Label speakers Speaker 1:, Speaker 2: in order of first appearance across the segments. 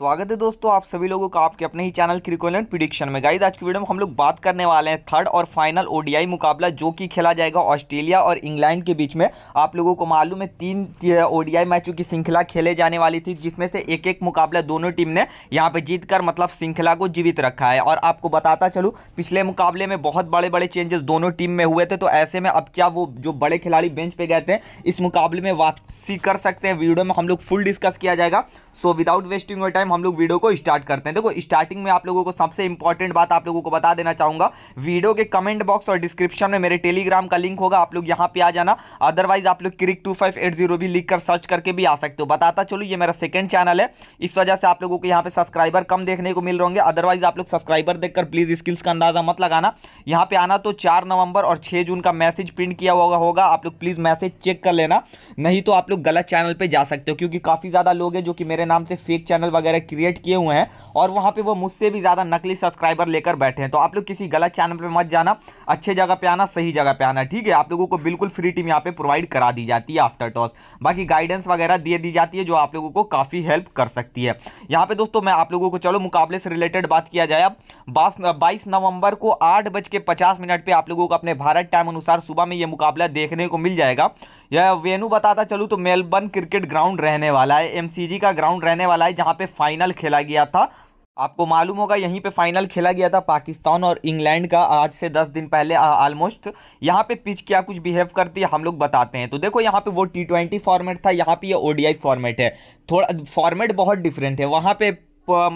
Speaker 1: स्वागत है दोस्तों आप सभी लोगों का आपके अपने ही चैनल क्रिकोलन प्रिडिक्शन में गाइज आज की वीडियो में हम लोग बात करने वाले हैं थर्ड और फाइनल ओडीआई मुकाबला जो कि खेला जाएगा ऑस्ट्रेलिया और इंग्लैंड के बीच में आप लोगों को मालूम है तीन ओडीआई मैचों की श्रृंखला खेले जाने वाली थी जिसमें से एक एक मुकाबला दोनों टीम ने यहाँ पर जीत कर, मतलब श्रृंखला को जीवित रखा है और आपको बताता चलूँ पिछले मुकाबले में बहुत बड़े बड़े चेंजेस दोनों टीम में हुए थे तो ऐसे में अब क्या वो जो बड़े खिलाड़ी बेंच पर गए थे इस मुकाबले में वापसी कर सकते हैं वीडियो में हम लोग फुल डिस्कस किया जाएगा so without wasting time time हम लोग वीडियो को स्टार्ट करते हैं देखो स्टार्टिंग में आप लोगों को सबसे इंपॉर्टेंट बात आप लोगों को बता देना चाहूंगा वीडियो के कमेंट बॉक्स और डिस्क्रिप्शन में मेरे टेलीग्राम का लिंक होगा आप लोग यहाँ पे आ जाना अदरवाइज आप लोग crick two five eight zero भी लिख कर सर्च करके भी आ सकते हो बताता चलो ये मेरा सेकंड चैनल है इस वजह से आप लोगों को यहाँ पे सब्सक्राइबर कम देखने को मिल रहे होंगे अदरवाइज आप लोग सब्सक्राइबर देखकर प्लीज़ स्किल्स का अंदाजा मत लगाना यहाँ पे आना तो चार नवंबर और छह जून का मैसेज प्रिंट किया हुआ होगा आप लोग प्लीज़ मैसेज चेक कर लेना नहीं तो आप लोग गलत चैनल पर जा सकते हो क्योंकि काफ़ी ज़्यादा लोग हैं जो कि मेरे नाम से फेक चैनल वगैरह वगैरह क्रिएट किए हुए हैं और वहाँ पे वो मुझसे भी ज़्यादा नकली सब्सक्राइबर लेकर बैठे हैं तो आप लोग किसी गलत चैनल पर मत जाना अच्छे जगह पर आना सही जगह पर आना ठीक है आप लोगों को बिल्कुल फ्री टीम यहाँ पर प्रोवाइड करा दी जाती है आफ्टर टॉस बाकी गाइडेंस वगैरह दिए दी जाती है जो आप लोगों को काफ़ी हेल्प कर सकती है यहाँ पर दोस्तों मैं आप लोगों को चलो मुकाबले से रिलेटेड बात किया जाए अब बाईस नवंबर को आठ बज के पचास मिनट पर आप लोगों को अपने भारत टाइम अनुसार सुबह में ये मुकाबला देखने को मिल जाएगा यह वेनू बताता चलूँ तो मेलबर्न क्रिकेट ग्राउंड रहने वाला है एमसीजी का ग्राउंड रहने वाला है जहाँ पे फाइनल खेला गया था आपको मालूम होगा यहीं पे फाइनल खेला गया था पाकिस्तान और इंग्लैंड का आज से दस दिन पहले ऑलमोस्ट यहाँ पे पिच क्या कुछ बिहेव करती है हम लोग बताते हैं तो देखो यहाँ पे वो टी ट्वेंटी फॉर्मेट था यहाँ पे ये ओडीआई फॉर्मेट है थोड़ा फॉर्मेट बहुत डिफरेंट है वहाँ पे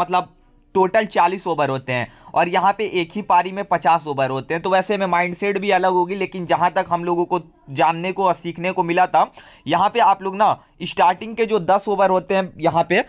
Speaker 1: मतलब टोटल चालीस ओवर होते हैं और यहाँ पे एक ही पारी में पचास ओवर होते हैं तो वैसे में माइंडसेट भी अलग होगी लेकिन जहाँ तक हम लोगों को जानने को और सीखने को मिला था यहाँ पे आप लोग ना स्टार्टिंग के जो दस ओवर होते हैं यहाँ पे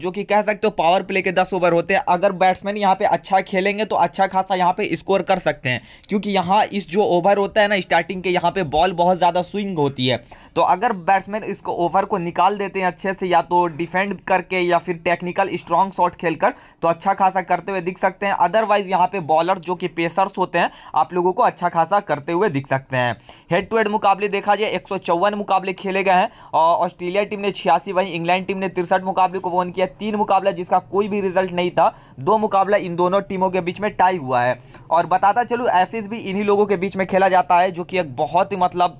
Speaker 1: जो कि कह सकते हो पावर प्ले के दस ओवर होते हैं अगर बैट्समैन यहाँ पे अच्छा खेलेंगे तो अच्छा खासा यहाँ पे स्कोर कर सकते हैं क्योंकि यहाँ इस जो ओवर होता है ना स्टार्टिंग के यहाँ पे बॉल बहुत ज़्यादा स्विंग होती है तो अगर बैट्समैन इसको ओवर को निकाल देते हैं अच्छे से या तो डिफेंड करके या फिर टेक्निकल स्ट्रॉन्ग शॉट खेल तो अच्छा खासा करते हुए दिख सकते हैं अदर अदरवाइज यहाँ पे बॉलर जो कि पेसर्स होते हैं आप लोगों को अच्छा खासा करते हुए दिख सकते हैं हेड टू हेड मुकाबले देखा जाए एक मुकाबले खेले गए हैं और ऑस्ट्रेलिया टीम ने छियासी वहीं इंग्लैंड टीम ने तिरसठ मुकाबले को वन किया तीन मुकाबला जिसका कोई भी रिजल्ट नहीं था दो मुकाबला इन दोनों टीमों के बीच में टाई हुआ है और बताता चलूँ ऐसे भी इन्हीं लोगों के बीच में खेला जाता है जो कि एक बहुत ही मतलब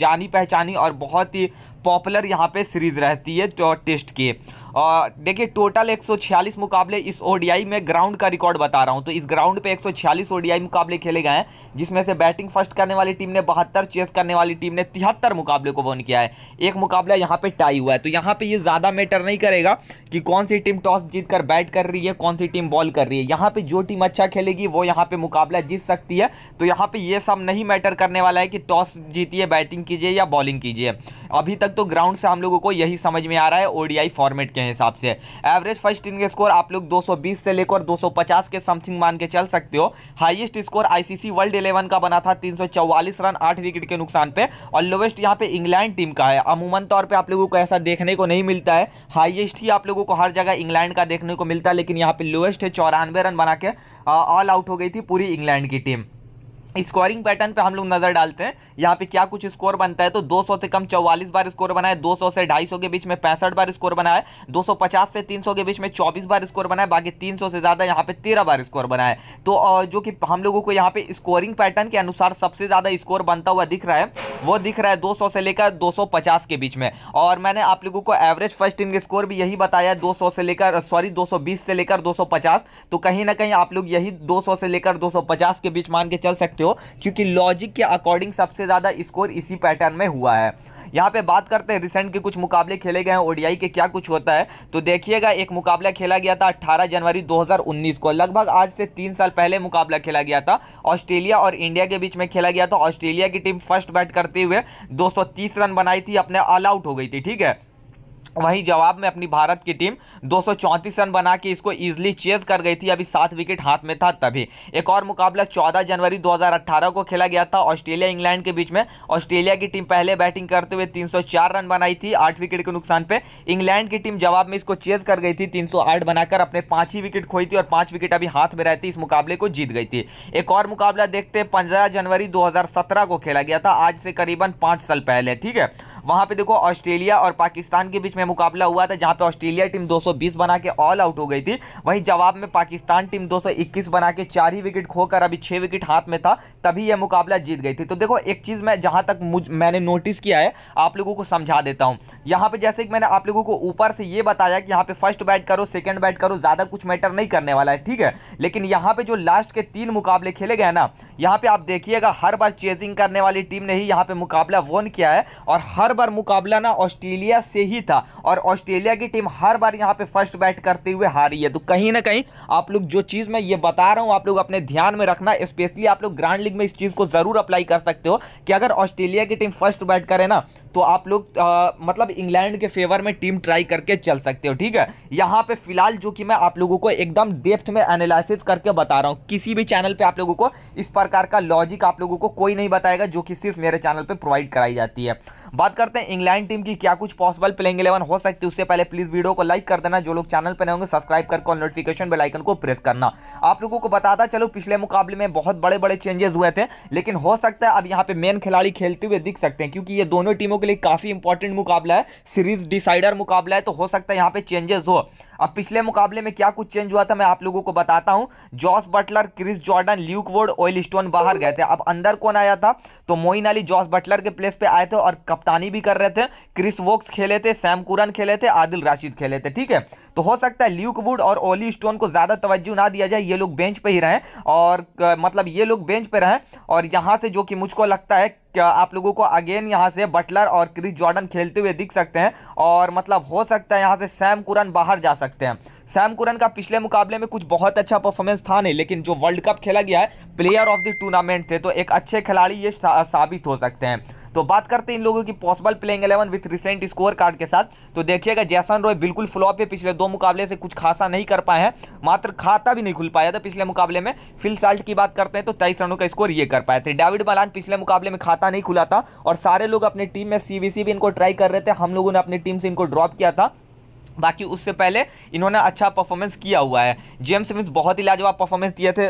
Speaker 1: जानी पहचानी और बहुत ही पॉपुलर यहाँ पे सीरीज़ रहती है टेस्ट की और देखिए टोटल 146 मुकाबले इस ओडीआई में ग्राउंड का रिकॉर्ड बता रहा हूँ तो इस ग्राउंड पे 146 ओडीआई मुकाबले खेले गए हैं जिसमें से बैटिंग फर्स्ट करने वाली टीम ने बहत्तर चेस करने वाली टीम ने तिहत्तर मुकाबले को वन किया है एक मुकाबला यहाँ पे टाई हुआ है तो यहाँ पे ये ज़्यादा मैटर नहीं करेगा कि कौन सी टीम टॉस जीत कर बैट कर रही है कौन सी टीम बॉल कर रही है यहाँ पर जो टीम अच्छा खेलेगी वो यहाँ पर मुकाबला जीत सकती है तो यहाँ पर ये सब नहीं मैटर करने वाला है कि टॉस जीतिए बैटिंग कीजिए या बॉलिंग कीजिए अभी तक तक तो ग्राउंड से हम लोगों को यही समझ में आ रहा है ओडीआई फॉर्मेट के हिसाब से एवरेज फर्स्ट इनिंग स्कोर आप लोग 220 से लेकर 250 के समथिंग मान के चल सकते हो highest score ICC world eleven का बना था 344 रन आठ विकेट के नुकसान पे और लोवेस्ट यहाँ पे इंग्लैंड टीम का है अमूमन तौर पर आप लोगों को ऐसा देखने को नहीं मिलता है हाइएस्ट ही आप लोगों को हर जगह इंग्लैंड का देखने को मिलता है लेकिन यहाँ पे लोएस्ट है चौरानवे रन बना के ऑल आउट हो गई थी पूरी इंग्लैंड की टीम स्कोरिंग पैटर्न पे हम लोग नजर डालते हैं यहाँ पे क्या कुछ स्कोर बनता है तो 200 से कम 44 बार स्कोर बनाए 200 से 250 के बीच में पैंसठ बार स्कोर बनाए 250 से 300 के बीच में 24 बार स्कोर बनाए बाकी 300 से ज़्यादा यहाँ पे 13 बार स्कोर बनाए तो जो कि हम लोगों को यहाँ पे स्कोरिंग पैटर्न के अनुसार सबसे ज़्यादा स्कोर बनता हुआ दिख रहा है वो दिख रहा है दो से लेकर दो के बीच में और मैंने आप लोगों को एवरेज फर्स्ट इनिंग स्कोर भी यही बताया है दो से लेकर सॉरी दो से लेकर दो तो कहीं ना कहीं आप लोग यही दो से लेकर दो के बीच मान के चल सकते सकते हो क्योंकि लॉजिक के अकॉर्डिंग सबसे ज़्यादा स्कोर इसी पैटर्न में हुआ है यहाँ पे बात करते हैं रिसेंट के कुछ मुकाबले खेले गए हैं ओडीआई के क्या कुछ होता है तो देखिएगा एक मुकाबला खेला गया था 18 जनवरी 2019 को लगभग आज से तीन साल पहले मुकाबला खेला गया था ऑस्ट्रेलिया और इंडिया के बीच में खेला गया था ऑस्ट्रेलिया की टीम फर्स्ट बैट करते हुए 230 रन बनाई थी अपने ऑल आउट हो गई थी ठीक है वहीं जवाब में अपनी भारत की टीम दो रन बना के इसको ईजिली चेज कर गई थी अभी सात विकेट हाथ में था तभी एक और मुकाबला 14 जनवरी 2018 को खेला गया था ऑस्ट्रेलिया इंग्लैंड के बीच में ऑस्ट्रेलिया की टीम पहले बैटिंग करते हुए 304 रन बनाई थी आठ विकेट के नुकसान पे इंग्लैंड की टीम जवाब में इसको चेज कर गई थी तीन बनाकर अपने पाँच ही विकेट खोई थी और पाँच विकेट अभी हाथ में रहती इस मुकाबले को जीत गई थी एक और मुकाबला देखते पंद्रह जनवरी दो को खेला गया था आज से करीबन पाँच साल पहले ठीक है वहां पे देखो ऑस्ट्रेलिया और पाकिस्तान के बीच में मुकाबला हुआ था जहां पे ऑस्ट्रेलिया टीम 220 बना के ऑल आउट हो गई थी वहीं जवाब में पाकिस्तान टीम 221 बना के चार ही विकेट खोकर अभी छह विकेट हाथ में था तभी यह मुकाबला जीत गई थी तो देखो एक चीज़ मैं जहां तक मुझ मैंने नोटिस किया है आप लोगों को समझा देता हूँ यहां पर जैसे कि मैंने आप लोगों को ऊपर से यह बताया कि यहां पर फर्स्ट बैट करो सेकेंड बैट करो ज़्यादा कुछ मैटर नहीं करने वाला है ठीक है लेकिन यहाँ पर जो लास्ट के तीन मुकाबले खेले गए ना यहाँ पर आप देखिएगा हर बार चेजिंग करने वाली टीम ने ही यहाँ पर मुकाबला वोन किया है और हर हर बार मुकाबला ना ऑस्ट्रेलिया से ही था और ऑस्ट्रेलिया की टीम हर बार यहाँ पे फर्स्ट बैट करते हुए हारी है तो कहीं ना कहीं आप लोग जो चीज़ मैं ये बता रहा हूँ आप लोग अपने ध्यान में रखना स्पेशली आप लोग ग्रांड लीग में इस चीज़ को ज़रूर अप्लाई कर सकते हो कि अगर ऑस्ट्रेलिया की टीम फर्स्ट बैट करे ना तो आप लोग मतलब इंग्लैंड के फेवर में टीम ट्राई करके चल सकते हो ठीक है यहाँ पर फिलहाल जो कि मैं आप लोगों को एकदम डेप्थ में एनालिसिस करके बता रहा हूँ किसी भी चैनल पर आप लोगों को इस प्रकार का लॉजिक आप लोगों को कोई नहीं बताएगा जो कि सिर्फ मेरे चैनल पर प्रोवाइड कराई जाती है बात करते हैं इंग्लैंड टीम की क्या कुछ पॉसिबल प्लेइंग इलेवन हो सकती है उससे पहले प्लीज़ वीडियो को लाइक कर देना जो लोग चैनल पर होंगे सब्सक्राइब करके और नोटिफिकेशन बेलाइकन को प्रेस करना आप लोगों को था चलो पिछले मुकाबले में बहुत बड़े बड़े चेंजेस हुए थे लेकिन हो सकता है अब यहाँ पे मेन खिलाड़ी खेलते हुए दिख सकते हैं क्योंकि ये दोनों टीमों के लिए काफ़ी इंपॉर्टेंट मुकाबला है सीरीज डिसाइडर मुकाबला है तो हो सकता है यहाँ पे चेंजेस हो अब पिछले मुकाबले में क्या कुछ चेंज हुआ था मैं आप लोगों को बताता हूँ Jos Buttler Chris Jordan Luke Wood Olly Stone बाहर गए थे अब अंदर कौन आया था तो मोइन अली जॉस बटलर के प्लेस पे आए थे और कप्तानी भी कर रहे थे क्रिस वोक्स खेले थे सैम कुरन खेले थे आदिल राशिद खेले थे ठीक है तो हो सकता है ल्यूक वुड और ओली स्टोन को ज़्यादा तवज्जो ना दिया जाए ये लोग बेंच पर ही रहें और मतलब ये लोग बेंच पर रहें और यहाँ से जो कि मुझको लगता है आप लोगों को अगेन यहां से बटलर और क्रिस जॉर्डन खेलते हुए दिख सकते हैं और मतलब हो सकता है यहां से सैम कुरन बाहर जा सकते हैं सैम कुरन का पिछले मुकाबले में कुछ बहुत अच्छा परफॉर्मेंस था नहीं लेकिन जो वर्ल्ड कप खेला गया है प्लेयर ऑफ द टूर्नामेंट थे तो एक अच्छे खिलाड़ी ये साबित हो सकते हैं तो बात करते हैं इन लोगों की possible playing eleven with recent score card के साथ तो देखिएगा जैसन रॉय बिल्कुल फ्लॉप है पिछले दो मुकाबले से कुछ खासा नहीं कर पाए हैं मात्र खाता भी नहीं खुल पाया था पिछले मुकाबले में फिल साल्ट की बात करते हैं तो तेईस रनों का स्कोर ये कर पाए थे डेविड मलान पिछले मुकाबले में खाता खाता नहीं खुला था और सारे लोग अपनी टीम में सीवीसी भी इनको ट्राई कर रहे थे हम लोगों ने अपनी टीम से इनको ड्रॉप किया था बाकी उससे पहले इन्होंने अच्छा परफॉर्मेंस किया हुआ है जेम्स मिन्स बहुत ही लाजवाब परफॉर्मेंस दिए थे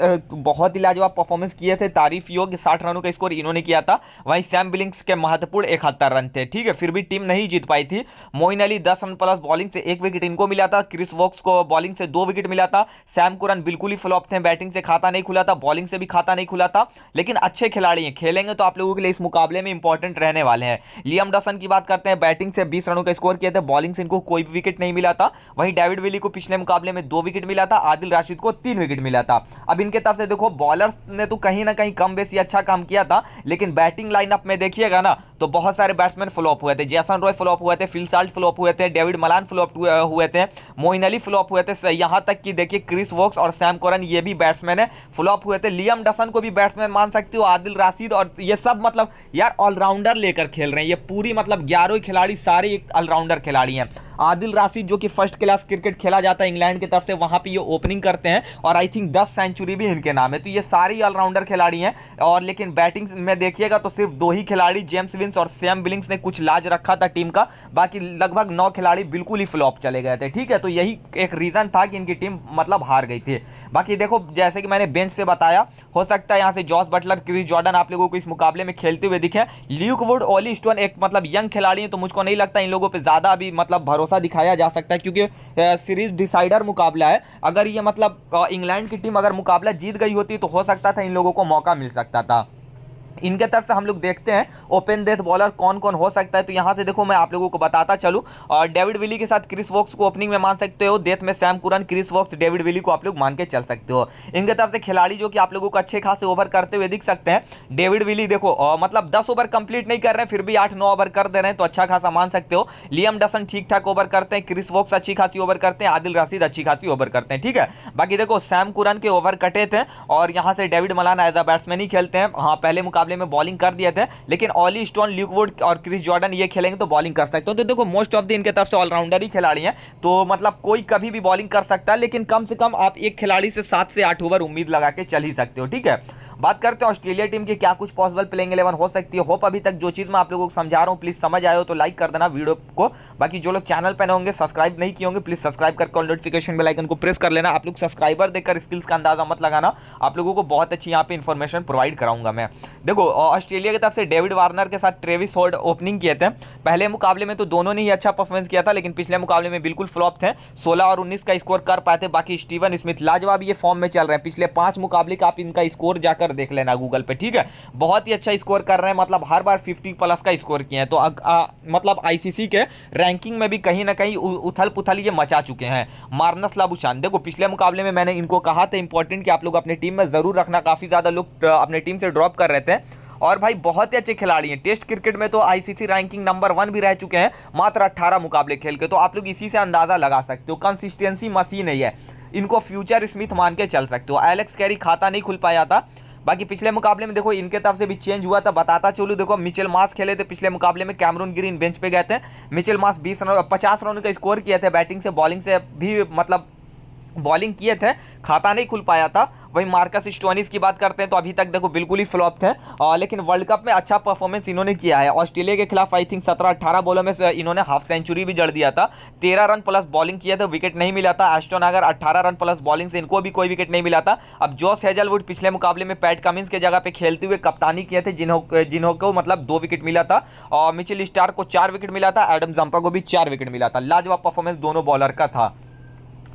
Speaker 1: बहुत ही लाजवाब परफॉर्मेंस किए थे तारीफ योग साठ रनों का स्कोर इन्होंने किया था वहीं सैम बिलिंग्स के महत्वपूर्ण इकहत्तर रन थे ठीक है फिर भी टीम नहीं जीत पाई थी मोइन अली दस रन प्लस बॉलिंग से एक विकेट इनको मिला था क्रिस वॉक्स को बॉलिंग से दो विकेट मिला था सैम को रन बिल्कुल ही फ्लॉप थे बैटिंग से खाता नहीं खुला था बॉलिंग से भी खाता नहीं खुला था लेकिन अच्छे खिलाड़ी हैं खेलेंगे तो आप लोगों के लिए इस मुकाबले में इंपॉर्टेंट रहने वाले हैं लियम डसन की बात करते हैं बैटिंग से बीस रनों का स्कोर किया था बॉलिंग से इनको कोई भी विकेट नहीं मिला था वहीं डेविड विली को पिछले मुकाबले में दो विकेट मिला था आदिल राशिद को तीन विकेट मिला था अब इनके तरफ से देखो बॉलर्स ने तो कहीं ना कहीं कम बेसी अच्छा काम किया था लेकिन बैटिंग लाइनअप में देखिएगा ना तो बहुत सारे बैट्समैन फ्लॉप हुए थे जैसन रॉय फ्लॉप हुए थे फिलसाल्ट फ्लॉप हुए थे डेविड मलान फ्लॉप हुए थे मोइन अली फ्लॉप हुए थे यहाँ तक कि देखिए क्रिस वॉक्स और सैम कॉरन ये भी बैट्समैन है फ्लॉप हुए थे लियम डसन को भी बैट्समैन मान सकते हो आदिल राशिद और ये सब मतलब यार ऑलराउंडर लेकर खेल रहे हैं ये पूरी मतलब ग्यारह खिलाड़ी सारे एक ऑलराउंडर खिलाड़ी हैं आदिल राशिद जो कि फर्स्ट क्लास क्रिकेट खेला जाता है इंग्लैंड की तरफ से वहां पर ये ओपनिंग करते हैं और आई थिंक दस सेंचुरी भी इनके नाम है तो ये सारी ऑलराउंडर खिलाड़ी हैं और लेकिन बैटिंग में देखिएगा तो सिर्फ दो ही खिलाड़ी जेम्स विंस और सैम बिलिंग्स ने कुछ लाज रखा था टीम का बाकी लगभग नौ खिलाड़ी बिल्कुल ही फ्लॉप चले गए थे ठीक है तो यही एक रीज़न था कि इनकी टीम मतलब हार गई थी बाकी देखो जैसे कि मैंने बेंच से बताया हो सकता है यहाँ से जॉस बटलर क्रिस जॉर्डन आप लोगों को इस मुकाबले में खेलते हुए दिखे ल्यूकवुड ओली स्टोन एक मतलब यंग खिलाड़ी है तो मुझको नहीं लगता इन लोगों पर ज़्यादा अभी मतलब भरोसा दिखाया जा सकता है क्योंकि सीरीज डिसाइडर मुकाबला है अगर ये मतलब इंग्लैंड की टीम अगर मुकाबला जीत गई होती तो हो सकता था इन लोगों को मौका मिल सकता था इनके तरफ से हम लोग देखते हैं ओपन डेथ बॉलर कौन कौन हो सकता है तो यहाँ से देखो मैं आप लोगों को बताता चलूँ और डेविड विली के साथ क्रिस वॉक्स को ओपनिंग में मान सकते हो डेथ में Sam Curran Chris Woakes David Willey को आप लोग मान के चल सकते हो इनके तरफ से खिलाड़ी जो कि आप लोगों को अच्छे खासे ओवर करते हुए दिख सकते हैं डेविड विली देखो मतलब दस ओवर कंप्लीट नहीं कर रहे हैं फिर भी आठ नौ ओवर कर दे रहे हैं तो अच्छा खासा मान सकते हो लियम डसन ठीक ठाक ओवर करते हैं क्रिस वॉक्स अच्छी खासी ओवर करते हैं आदिल राशिद अच्छी खासी ओवर करते हैं ठीक है बाकी देखो सैम कुरन के ओवर कटे थे और यहाँ से David Malan as a batsman ही खेलते हैं हाँ पहले मुकाबले मुकाबले में बॉलिंग कर दिया था लेकिन ऑली स्टोन ल्यूकवुड और क्रिस जॉर्डन ये खेलेंगे तो बॉलिंग कर सकते हो तो देखो मोस्ट ऑफ द इनके तरफ से ऑलराउंडर ही खिलाड़ी हैं तो मतलब कोई कभी भी बॉलिंग कर सकता है लेकिन कम से कम आप एक खिलाड़ी से सात से आठ ओवर उम्मीद लगा के चल ही सकते हो ठीक है बात करते हैं ऑस्ट्रेलिया टीम की क्या कुछ पॉसिबल प्लेइंग इलेवन हो सकती है होप अभी तक जो चीज़ मैं आप लोगों को समझा रहा हूँ प्लीज़ समझ आए हो तो लाइक कर देना वीडियो को बाकी जो लोग चैनल पर होंगे सब्सक्राइब नहीं किए होंगे प्लीज़ सब्सक्राइब करके नोटिफिकेशन बेलाइकन को प्रेस कर लेना आप लोग सब्सक्राइबर देखकर स्किल्स का अंदाजा मत लगाना आप लोगों को बहुत अच्छी यहाँ पर इन्फॉर्मेशन प्रोवाइड कराऊंगा मैं देखो ऑस्ट्रेलिया की तरफ से डेविड वार्नर के साथ ट्रेविस होल्ड ओपनिंग किए थे पहले मुकाबले में तो दोनों ने ही अच्छा परफॉर्मेंस किया था लेकिन पिछले मुकाबले में बिल्कुल फ्लॉप थे सोलह और उन्नीस का स्कोर कर पाए थे बाकी स्टीवन स्मिथ लाजवाब ये फॉर्म में चल रहे हैं पिछले पांच मुकाबले का आप इनका स्कोर जाकर कर देख लेना गूगल पे ठीक है बहुत ही अच्छा स्कोर कर रहे हैं मतलब हर बार फिफ्टी प्लस का स्कोर किए हैं तो अग, आ, मतलब आईसीसी के रैंकिंग में भी कहीं ना कहीं उथल पुथल ये मचा चुके हैं मार्नस लाबुशान देखो पिछले मुकाबले में मैंने इनको कहा था इंपॉर्टेंट कि आप लोग अपनी टीम में ज़रूर रखना काफ़ी ज़्यादा लोग अपनी टीम से ड्रॉप कर रहे थे और भाई बहुत ही अच्छे खिलाड़ी हैं टेस्ट क्रिकेट में तो आईसीसी रैंकिंग नंबर वन भी रह चुके हैं मात्र अट्ठारह मुकाबले खेल के तो आप लोग इसी से अंदाज़ा लगा सकते हो कंसिस्टेंसी मसीन ही है इनको फ्यूचर स्मिथ मान के चल सकते हो एलेक्स कैरी खाता नहीं खुल पाया था बाकी पिछले मुकाबले में देखो इनके तरफ से भी चेंज हुआ था बताता चलू देखो मिचेल मास खेले थे पिछले मुकाबले में कैमरून ग्रीन बेंच पे गए थे मिचेल मास बीस रन पचास रन का स्कोर किया था बैटिंग से बॉलिंग से भी मतलब बॉलिंग किए थे खाता नहीं खुल पाया था वहीं मार्कस स्टोनिस की बात करते हैं तो अभी तक देखो बिल्कुल ही फ्लॉप थे लेकिन वर्ल्ड कप में अच्छा परफॉर्मेंस इन्होंने किया है ऑस्ट्रेलिया के खिलाफ आई थिंक सत्रह अट्ठारह बॉलों में इन्होंने हाफ सेंचुरी भी जड़ दिया था तेरह रन प्लस बॉलिंग किया था विकेट नहीं मिला था एस्टोन अगर अट्ठारह रन प्लस बॉलिंग से इनको भी कोई विकेट नहीं मिला था अब जॉस हेजलवुड पिछले मुकाबले में पैट कमिंस के जगह पर खेलते हुए कप्तानी किए थे जिन्हों जिन्हों को मतलब दो विकेट मिला था और मिचिल स्टार को चार विकेट मिला था एडम जम्पा को भी चार विकेट मिला था लाजवाब परफॉर्मेंस दोनों बॉलर का था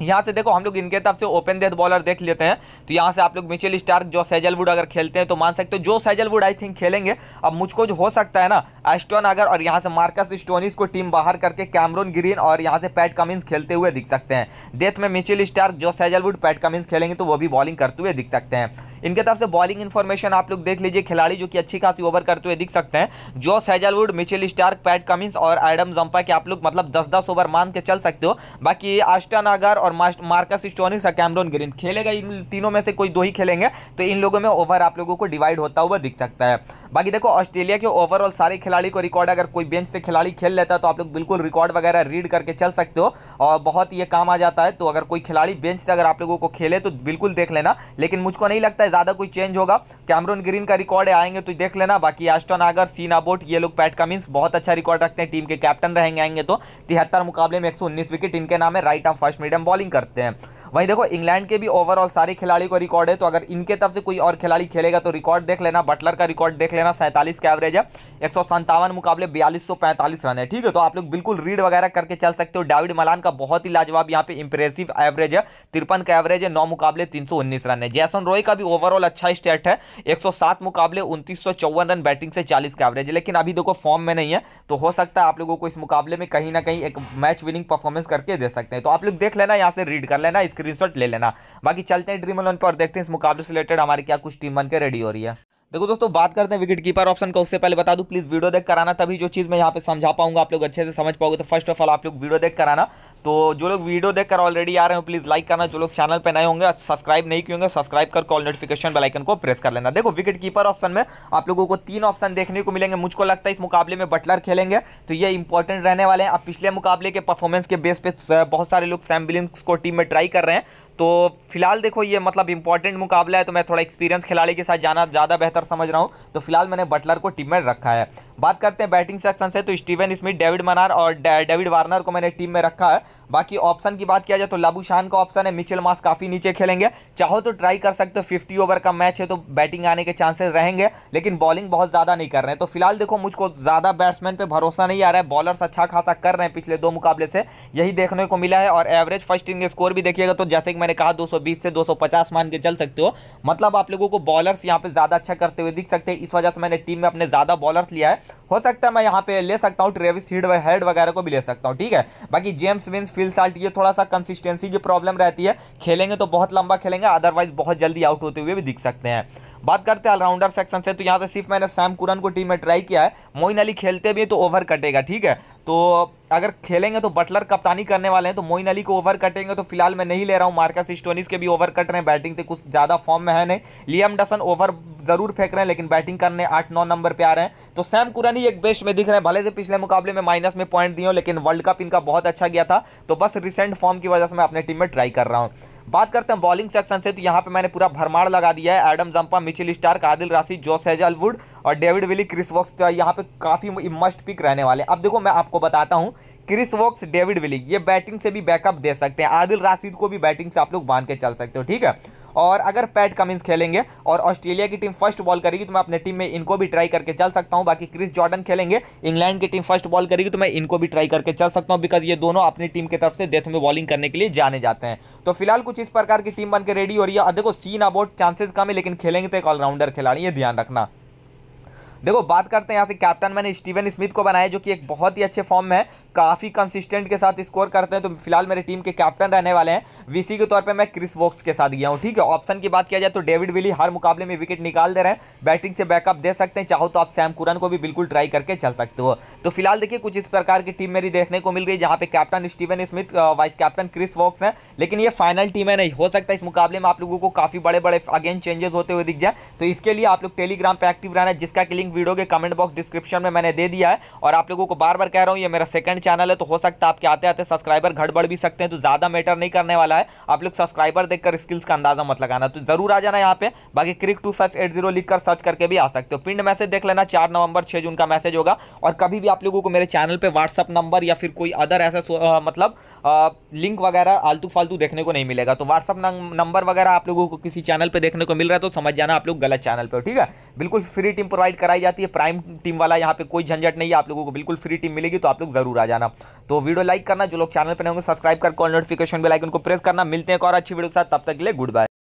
Speaker 1: यहाँ से देखो हम लोग इनके तरफ से ओपन डेथ बॉलर देख लेते हैं तो यहाँ से आप लोग मिचेल स्टार्क जो सेजलवुड अगर खेलते हैं तो मान सकते हो जो सेजलवुड आई थिंक खेलेंगे अब मुझको जो हो सकता है ना एस्टोन अगर और यहाँ से मार्कस स्टोनिस को टीम बाहर करके कैमरून ग्रीन और यहाँ से पैट कमिंस खेलते हुए दिख सकते हैं डेथ में मिचिल स्टार्क जो सेजलवुड पैट कमिंस खेलेंगे तो वो भी बॉलिंग करते हुए दिख सकते हैं इनके तरफ से बॉलिंग इन्फॉर्मेशन आप लोग देख लीजिए खिलाड़ी जो कि अच्छी खासी ओवर करते हुए दिख सकते हैं जो Hazlewood Mitchell Starc Pat Cummins और एडम जम्पा के आप लोग मतलब दस दस ओवर मान के चल सकते हो बाकी एस्टन अगर और मार्कस स्टोनिस और कैमरोन ग्रीन खेलेगा इन तीनों में से कोई दो ही खेलेंगे तो इन लोगों में ओवर आप लोगों को डिवाइड होता हुआ दिख सकता है बाकी देखो ऑस्ट्रेलिया के ओवरऑल सारे खिलाड़ी को रिकॉर्ड अगर कोई बेंच से खिलाड़ी खेल लेता तो आप लोग बिल्कुल रिकॉर्ड वगैरह रीड करके चल सकते हो और बहुत ये काम आ जाता है तो अगर कोई खिलाड़ी बेंच से अगर आप लोगों को खेले तो बिल्कुल देख लेना लेकिन मुझको नहीं लगता है ज़्यादा कोई चेंज होगा कैमरोन ग्रीन का रिकॉर्ड आएंगे तो देख लेना बाकी एस्टन आगर सीना बोट ये लोग पैट कमिंस बहुत अच्छा रिकॉर्ड रखते हैं टीम के कैप्टन रहेंगे आएंगे तो तिहत्तर मुकाबले में एक विकेट इनके नाम है right off first medium bowling करते हैं वहीं देखो इंग्लैंड के भी ओवरऑल सारे खिलाड़ी को रिकॉर्ड है तो अगर इनके तरफ से कोई और खिलाड़ी खेलेगा तो रिकॉर्ड देख लेना बटलर का रिकॉर्ड देख लेना सैंतालीस का एवरेज है एक मुकाबले बयालीस रन है ठीक है तो आप लोग बिल्कुल रीड वगैरह करके चल सकते हो डाविड मलान का बहुत ही लाजवाब यहाँ पे इंप्रेसिव एवरेज है तिरपन का एवरेज है नौ मुकाबले तीन रन है जैसन रॉय का भी ओवरऑल अच्छा स्टेट है एक मुकाबले उन्तीस रन बैटिंग से चालीस का एवरेज है लेकिन अभी देखो फॉर्म में नहीं है तो हो सकता है आप लोगों को इस मुकाबले में कहीं ना कहीं एक मैच विनिंग परफॉर्मेंस करके दे सकते हैं तो आप लोग देख लेना यहाँ से रीड कर लेना स्क्रीनशॉट ले लेना बाकी चलते हैं ड्रीम इलेवन पर और देखते हैं इस मुकाबले से रिलेटेड हमारी क्या कुछ टीम बनकर रेडी हो रही है देखो दोस्तों बात करते हैं विकेट कीपर ऑप्शन का उससे पहले बता दूं प्लीज़ वीडियो देख कराना तभी जो चीज़ मैं यहाँ पे समझा पाऊंगा आप लोग अच्छे से समझ पाओगे तो फर्स्ट ऑफ ऑल आप लोग वीडियो देख कराना तो जो लोग वीडियो देख कर ऑलरेडी आ रहे हो प्लीज़ लाइक करना जो लोग चैनल पर नए होंगे सब्सक्राइब नहीं किए होंगे सब्सक्राइब कर कॉल नोटिफिकेशन बेलाइकन को प्रेस कर लेना देखो विकेट कीपर ऑप्शन में आप लोगों को तीन ऑप्शन देखने को मिलेंगे मुझको लगता है इस मुकाबले में बटलर खेलेंगे तो ये इंपॉर्टेंट रहने वाले हैं आप पिछले मुकाबले के परफॉर्मेंस के बेस पे बहुत सारे लोग सैम को टीम में ट्राई कर रहे हैं तो फिलहाल देखो ये मतलब इंपॉर्टेंट मुकाबला है तो मैं थोड़ा एक्सपीरियंस खिलाड़ी के साथ जाना ज़्यादा बेहतर समझ रहा हूँ तो फिलहाल मैंने बटलर को टीम में रखा है बात करते हैं बैटिंग सेक्शन से तो स्टीवन स्मिथ डेविड मनार और डेविड वार्नर को मैंने टीम में रखा है बाकी ऑप्शन की बात किया जाए तो लाबू शान का ऑप्शन है मिचेल मास काफ़ी नीचे खेलेंगे चाहो तो ट्राई कर सकते हो फिफ्टी ओवर का मैच है तो बैटिंग आने के चांसेस रहेंगे लेकिन बॉलिंग बहुत ज़्यादा नहीं कर रहे हैं तो फिलहाल देखो मुझको ज़्यादा बैट्समैन पर भरोसा नहीं आ रहा है बॉलर्स अच्छा खासा कर रहे हैं पिछले दो मुकाबले से यही देखने को मिला है और एवरेज फर्स्ट इनिंग स्कोर भी देखिएगा तो जैसे कि मैंने कहा दो से दो मान के चल सकते हो मतलब आप लोगों को बॉलर्स यहाँ पे ज़्यादा अच्छा करते हुए दिख सकते हैं इस वजह से मैंने टीम में अपने ज़्यादा बॉलर्स लिया है हो सकता है मैं यहाँ पे ले सकता हूँ ट्रेविस हिड हेड वगैरह को भी ले सकता हूँ ठीक है बाकी जेम्स विंस फील साल्ट ये थोड़ा सा कंसिस्टेंसी की प्रॉब्लम रहती है खेलेंगे तो बहुत लंबा खेलेंगे अदरवाइज बहुत जल्दी आउट होते हुए भी दिख सकते हैं बात करते हैं ऑलराउंडर सेक्शन से तो यहाँ से सिर्फ मैंने सैम कुरन को टीम में ट्राई किया है मोइन अली खेलते भी तो ओवर कटेगा ठीक है तो अगर खेलेंगे तो बटलर कप्तानी करने वाले हैं तो मोइन अली को ओवर कटेंगे तो फिलहाल मैं नहीं ले रहा हूँ मार्कस स्टोनिस के भी ओवर कट रहे हैं बैटिंग से कुछ ज़्यादा फॉर्म में है नहीं लियम डसन ओवर जरूर फेंक रहे हैं लेकिन बैटिंग करने आठ नौ नंबर पे आ रहे हैं तो सैम कुरन ही एक बेस्ट में दिख रहे हैं भले से पिछले मुकाबले में माइनस में पॉइंट दिए लेकिन वर्ल्ड कप इनका बहुत अच्छा गया था तो बस रिसेंट फॉर्म की वजह से मैं अपने टीम में ट्राई कर रहा हूँ बात करते हैं बॉलिंग सेक्शन से तो यहाँ पे मैंने पूरा भरमाड़ लगा दिया है Adam Zampa Mitchell Starc Adil Rashid जो हेजलवुड और डेविड विली क्रिस वॉक्स यहाँ पे काफ़ी मस्ट पिक रहने वाले अब देखो मैं आपको बताता हूँ क्रिस वॉक्स डेविड विलिक ये बैटिंग से भी बैकअप दे सकते हैं आदिल राशिद को भी बैटिंग से आप लोग बांध के चल सकते हो ठीक है और अगर पैट कमिंस खेलेंगे और ऑस्ट्रेलिया की टीम फर्स्ट बॉल करेगी तो मैं अपने टीम में इनको भी ट्राई करके चल सकता हूँ बाकी क्रिस जॉर्डन खेलेंगे इंग्लैंड की टीम फर्स्ट बॉल करेगी तो मैं इनको भी ट्राई करके चल सकता हूँ बिकॉज ये दोनों अपनी टीम की तरफ से डेथ में बॉलिंग करने के लिए जाने जाते हैं तो फिलहाल कुछ इस प्रकार की टीम बनकर रेडी हो रही है देखो सीन अबाउट चांसेस कम है लेकिन खेलेंगे तो एक ऑलराउंडर खिलाड़ी ये ध्यान रखना देखो बात करते हैं यहाँ से कैप्टन मैंने स्टीवन स्मिथ को बनाया जो कि एक बहुत ही अच्छे फॉर्म में काफ़ी कंसिस्टेंट के साथ स्कोर करते हैं तो फिलहाल मेरे टीम के कैप्टन रहने वाले हैं वीसी के तौर पर मैं क्रिस वॉक्स के साथ गया हूँ ठीक है ऑप्शन की बात किया जाए तो डेविड विली हर मुकाबले में विकेट निकाल दे रहे हैं बैटिंग से बैकअप दे सकते हैं चाहो तो आप सैम कुरन को भी बिल्कुल ट्राई करके चल सकते हो तो फिलहाल देखिए कुछ इस प्रकार की टीम मेरी देखने को मिल रही है जहाँ पे captain Steven Smith vice captain Chris Woakes हैं लेकिन ये फाइनल टीम है नहीं हो सकता है इस मुकाबले में आप लोगों को काफ़ी बड़े बड़े अगेन चेंजेस होते हुए दिख जाए तो इसके लिए आप लोग टेलीग्राम पर एक्टिव रहना जिसका कि लिंक वीडियो के कमेंट बॉक्स डिस्क्रिप्शन में मैंने दे दिया है और आप लोगों को बार बार कह रहा हूँ ये मेरा सेकंड चैनल है तो हो सकता है आपके आते आते सब्सक्राइबर बढ़ भी सकते हैं तो ज़्यादा मैटर नहीं करने वाला है आप लोग सब्सक्राइबर देखकर स्किल्स का अंदाजा मत लगाना तो जरूर आ जाना यहाँ पे बाकी crick two five eight zero search करके भी आ सकते हो पिंड मैसेज देख लेना चार नवंबर छः जून का मैसेज होगा और कभी भी आप लोगों को मेरे चैनल पर व्हाट्सअप नंबर या फिर कोई अदर ऐसा मतलब लिंक वगैरह आलतू फालतू देखने को नहीं मिलेगा तो व्हाट्सअप नंबर वगैरह आप लोगों को किसी चैनल पर देखने को मिल रहा है तो समझ जाना आप लोग गलत चैनल पर ठीक है बिल्कुल फ्री टीम प्रोवाइड कराई जाती है प्राइम टीम वाला यहाँ पे कोई झंझट नहीं है आप लोगों को बिल्कुल फ्री टीम मिलेगी तो आप लोग जरूर आ जाना तो वीडियो लाइक करना जो लोग चैनल पर होंगे सब्सक्राइब कर नोटिफिकेशन बेल को प्रेस करना मिलते हैं और अच्छी वीडियो के साथ तब तक के लिए गुड बाय